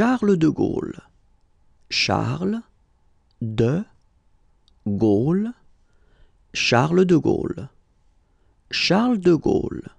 Charles de Gaulle. Charles de Gaulle. Charles de Gaulle. Charles de Gaulle.